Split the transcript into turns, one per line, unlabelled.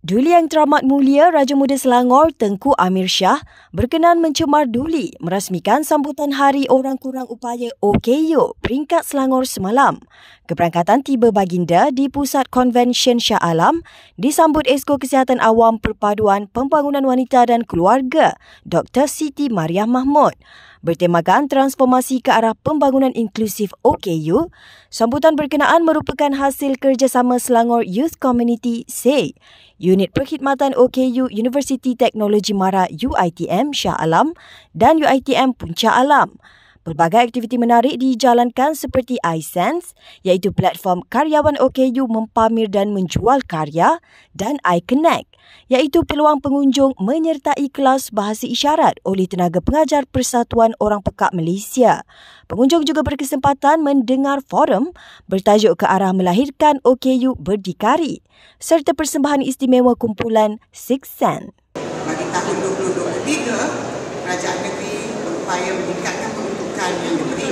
Duli yang teramat mulia Raja Muda Selangor Tengku Amir Shah berkenan mencemar duli merasmikan sambutan Hari Orang Kurang Upaya OKU peringkat Selangor semalam. Keberangkatan tiba baginda di Pusat Konvensyen Shah Alam disambut Esko Kesihatan Awam Perpaduan Pembangunan Wanita dan Keluarga Dr. Siti Mariah Mahmud. Bertemakan transformasi ke arah pembangunan inklusif OKU, sambutan berkenaan merupakan hasil kerjasama Selangor Youth Community SAY Unit Perkhidmatan OKU University Teknologi Mara UITM Shah Alam dan UITM Puncak Alam. Pelbagai aktiviti menarik dijalankan seperti iSense, iaitu platform karyawan OKU mempamer dan menjual karya, dan iConnect, iaitu peluang pengunjung menyertai kelas bahasa isyarat oleh tenaga pengajar Persatuan Orang Pekak Malaysia. Pengunjung juga berkesempatan mendengar forum bertajuk ke arah melahirkan OKU berdikari serta persembahan istimewa kumpulan Six Sense. Bagi tahun 2023, Kerajaan Negeri berupaya meningkatkan carinho